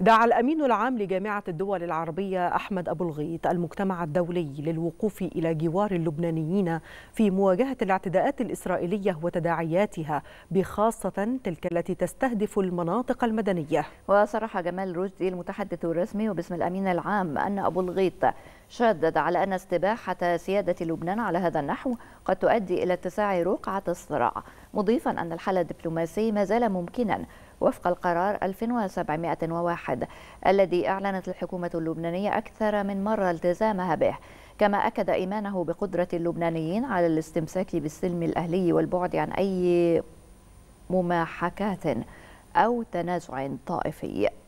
دعا الأمين العام لجامعة الدول العربية أحمد أبو الغيط المجتمع الدولي للوقوف إلى جوار اللبنانيين في مواجهة الاعتداءات الإسرائيلية وتداعياتها بخاصة تلك التي تستهدف المناطق المدنية وصرح جمال رشدي المتحدث الرسمي وباسم الأمين العام أن أبو الغيط شدد على أن استباحة سيادة لبنان على هذا النحو قد تؤدي إلى اتساع رقعة الصراع مضيفا أن الحل الدبلوماسي ما زال ممكنا وفق القرار 1701 الذي أعلنت الحكومة اللبنانية أكثر من مرة التزامها به كما أكد إيمانه بقدرة اللبنانيين على الاستمساك بالسلم الأهلي والبعد عن أي مماحكات أو تنازع طائفي